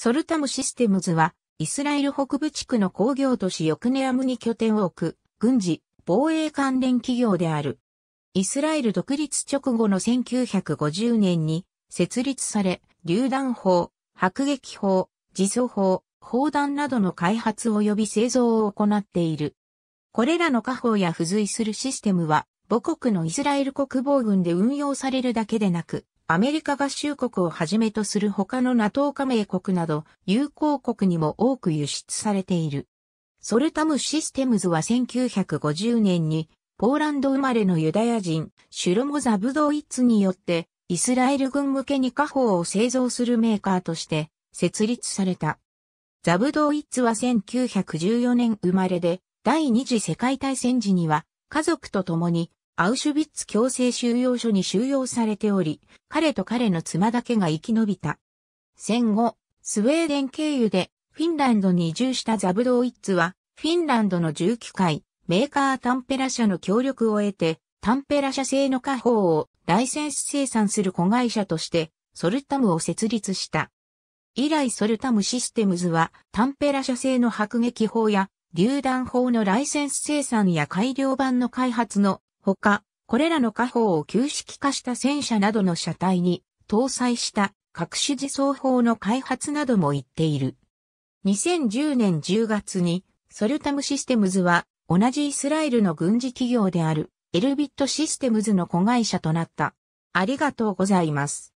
ソルタムシステムズは、イスラエル北部地区の工業都市ヨクネアムに拠点を置く、軍事、防衛関連企業である。イスラエル独立直後の1950年に設立され、榴弾砲、迫撃砲、自走砲、砲弾などの開発及び製造を行っている。これらの家宝や付随するシステムは、母国のイスラエル国防軍で運用されるだけでなく、アメリカ合衆国をはじめとする他の NATO 加盟国など、友好国にも多く輸出されている。ソルタムシステムズは1950年に、ポーランド生まれのユダヤ人、シュロモザ・ブドウイッツによって、イスラエル軍向けに家宝を製造するメーカーとして設立された。ザブドウイッツは1914年生まれで、第二次世界大戦時には家族と共にアウシュビッツ強制収容所に収容されており、彼と彼の妻だけが生き延びた。戦後、スウェーデン経由でフィンランドに移住したザブドーイッツは、フィンランドの重機械、メーカータンペラ社の協力を得て、タンペラ社製の家宝をライセンス生産する子会社として、ソルタムを設立した。以来ソルタムシステムズは、タンペラ社製の迫撃砲や、榴弾砲のライセンス生産や改良版の開発のほか、これらの火砲を旧式化した戦車などの車体に搭載した各種自走砲の開発なども言っている。2010年10月にソルタムシステムズは同じイスラエルの軍事企業であるエルビットシステムズの子会社となった。ありがとうございます。